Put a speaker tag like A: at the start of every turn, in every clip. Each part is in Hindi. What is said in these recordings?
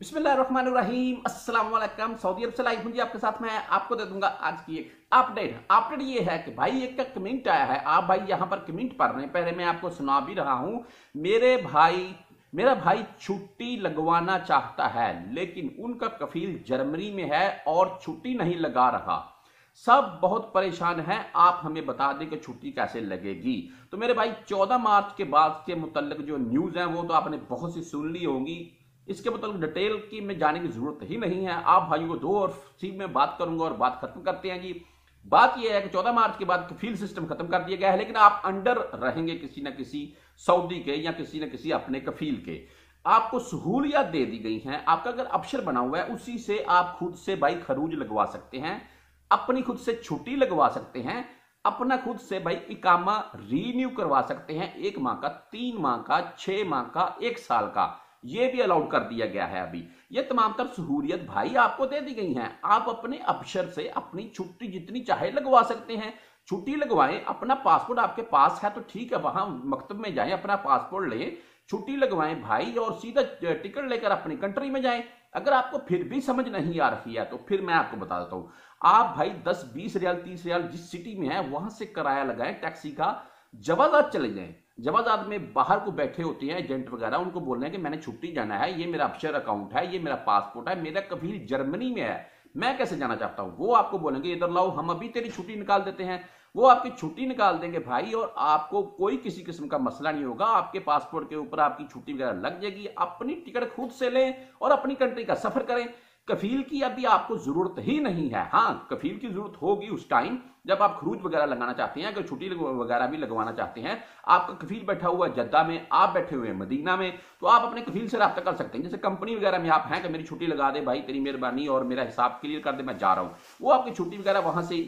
A: बिस्मिल्लाहिर्रहमानिर्रहीम अस्सलाम वालेकुम सऊदी अरब से लाइव हूँ जी आपके साथ मैं आपको दे दूंगा आज की एक अपडेट अपडेट ये है कि भाई एक का कमेंट आया है आप भाई यहाँ पर कमेंट पढ़ रहे हैं पहले मैं आपको सुना भी रहा हूं मेरे भाई मेरा भाई छुट्टी लगवाना चाहता है लेकिन उनका कफील जर्मनी में है और छुट्टी नहीं लगा रहा सब बहुत परेशान हैं आप हमें बता दें कि छुट्टी कैसे लगेगी तो मेरे भाई 14 मार्च के बाद के मुतलक जो न्यूज़ हैं वो तो आपने बहुत सी सुन ली होंगी इसके मतलब डिटेल की मैं जाने की जरूरत ही नहीं है आप भाइयों को दो और सी में बात करूंगा और बात खत्म करते हैं जी बात यह है कि 14 मार्च के बाद कफील सिस्टम खत्म कर दिया गया है लेकिन आप अंडर रहेंगे किसी ना किसी सऊदी के या किसी ना किसी अपने कफील के आपको सहूलियत दे दी गई हैं आपका अगर अफसर बना हुआ है उसी से आप खुद से भाई खरूज लगवा सकते हैं अपनी खुद से छुट्टी लगवा सकते हैं अपना खुद से भाई इकामा रीन्यू करवा सकते हैं एक माह का तीन माह का छह माह का एक साल का ये भी अलाउड कर दिया गया है अभी ये तमाम तर सहूलियत भाई आपको दे दी गई हैं आप अपने अफसर से अपनी छुट्टी जितनी चाहे लगवा सकते हैं छुट्टी लगवाएं अपना पासपोर्ट आपके पास है तो ठीक है वहां मकतब में जाएं अपना पासपोर्ट लें छुट्टी लगवाएं भाई और सीधा टिकट लेकर अपनी कंट्री में जाएं अगर आपको फिर भी समझ नहीं आ रही है तो फिर मैं आपको बता देता हूँ आप भाई दस बीस रियाल तीस रियाल जिस सिटी में है वहां से किराया लगाए टैक्सी का जबरदस्त चले जाए जब आदमी बाहर को बैठे होते हैं एजेंट वगैरह उनको बोल रहे हैं कि मैंने छुट्टी जाना है ये मेरा अफसर अकाउंट है ये मेरा पासपोर्ट है मेरा कभी जर्मनी में है मैं कैसे जाना चाहता हूँ वो आपको बोलेंगे इधर लाओ हम अभी तेरी छुट्टी निकाल देते हैं वो आपकी छुट्टी निकाल देंगे भाई और आपको कोई किसी किस्म का मसला नहीं होगा आपके पासपोर्ट के ऊपर आपकी छुट्टी वगैरह लग जाएगी अपनी टिकट खुद से लें और अपनी कंट्री का सफर करें कफील की अभी आपको जरूरत ही नहीं है हाँ कफील की जरूरत होगी उस टाइम जब आप खरूज वगैरह लगाना चाहते हैं अगर छुट्टी वगैरह भी लगवाना चाहते हैं आपका कफील बैठा हुआ जद्दा में आप बैठे हुए हैं मदीना में तो आप अपने कफील से रब्ता कर सकते हैं जैसे कंपनी वगैरह में आप हैं कि मेरी छुट्टी लगा दे भाई तेरी मेहरबानी और मेरा हिसाब क्लियर कर दे मैं जा रहा हूँ वो आपकी छुट्टी वगैरह वहाँ से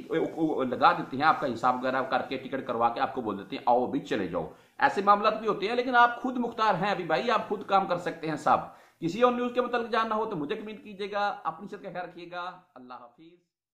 A: लगा देते हैं आपका हिसाब वगैरह करके टिकट करवा के आपको बोल देते हैं आओ अभी चले जाओ ऐसे मामला भी होते हैं लेकिन आप खुद मुख्तार हैं अभी भाई आप खुद काम कर सकते हैं साहब किसी और न्यूज के मतलब जानना हो तो मुझे कमेंट कीजिएगा अपनी सेहत का ख्याल रखिएगा अल्लाह हाफिज